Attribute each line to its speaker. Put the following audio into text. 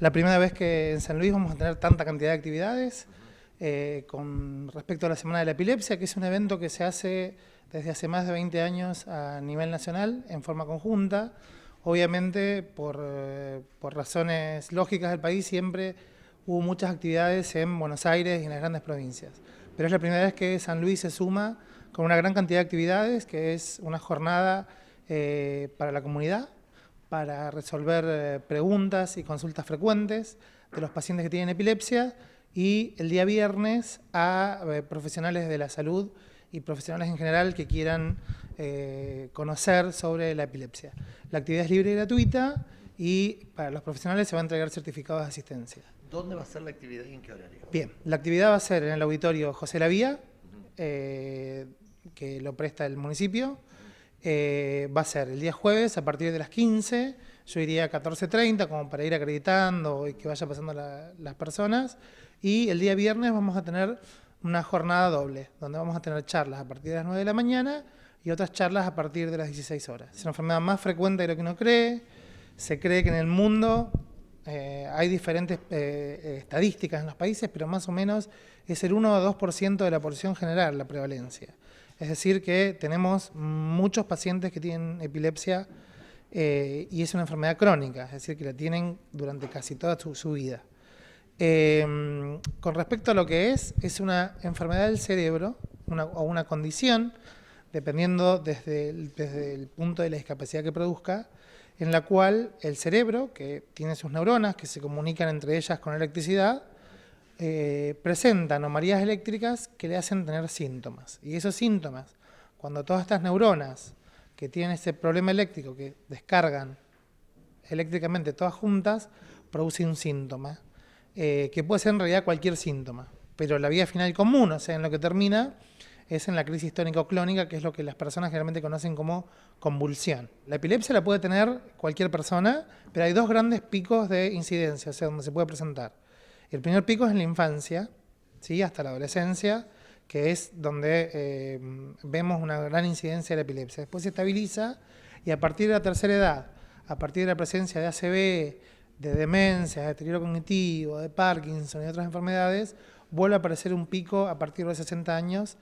Speaker 1: la primera vez que en San Luis vamos a tener tanta cantidad de actividades. Eh, con respecto a la Semana de la Epilepsia, que es un evento que se hace desde hace más de 20 años a nivel nacional en forma conjunta. Obviamente, eh, por, razones lógicas del país, siempre hubo muchas actividades en Buenos Aires y en las grandes provincias. Pero es la primera vez que San Luis se suma con una gran cantidad de actividades, que es una jornada eh, para la comunidad, para resolver eh, preguntas y consultas frecuentes de los pacientes que tienen epilepsia y el día viernes a eh, profesionales de la salud y profesionales en general que quieran eh, conocer sobre la epilepsia. La actividad es libre y gratuita y para los profesionales se va a entregar certificados de asistencia. ¿Dónde va a ser la actividad y en qué horario? Bien, la actividad va a ser en el auditorio José Lavía, que lo presta el municipio. Eh, va a ser el día jueves a partir de las 15, yo iría a 14.30 como para ir acreditando y que vaya pasando las personas, y el día viernes vamos a tener una jornada doble, donde vamos a tener charlas a partir de las 9 de la mañana y otras charlas a partir de las 16 horas. Es una enfermedad más frecuente de lo que uno cree, se cree que en el mundo eh, hay diferentes eh, estadísticas en los países, pero más o menos es el 1 o 2% de la población general la prevalencia. Es decir, que tenemos muchos pacientes que tienen epilepsia eh, y es una enfermedad crónica, es decir, que la tienen durante casi toda su, vida. Em, con respecto a lo que es, es una enfermedad del cerebro o una condición, dependiendo desde el, desde el punto de la discapacidad que produzca, en la cual el cerebro, que tiene sus neuronas, que se comunican entre ellas con electricidad, eh, presentan anomalías eléctricas que le hacen tener síntomas. Y esos síntomas, cuando todas estas neuronas que tienen ese problema eléctrico, que descargan eléctricamente todas juntas, producen un síntoma, eh, que puede ser en realidad cualquier síntoma. Pero la vía final común, o sea, en lo que termina, es en la crisis tónico-clónica, que es lo que las personas generalmente conocen como convulsión. La epilepsia la puede tener cualquier persona, pero hay dos grandes picos de incidencia, o sea, donde se puede presentar el primer pico es en la infancia, ¿sí? hasta la adolescencia, que es donde eh, vemos una gran incidencia de la epilepsia. Después se estabiliza y a partir de la tercera edad, a partir de la presencia de ACB, de demencia, de deterioro cognitivo, de Parkinson y otras enfermedades, vuelve a aparecer un pico a partir de los 60 años.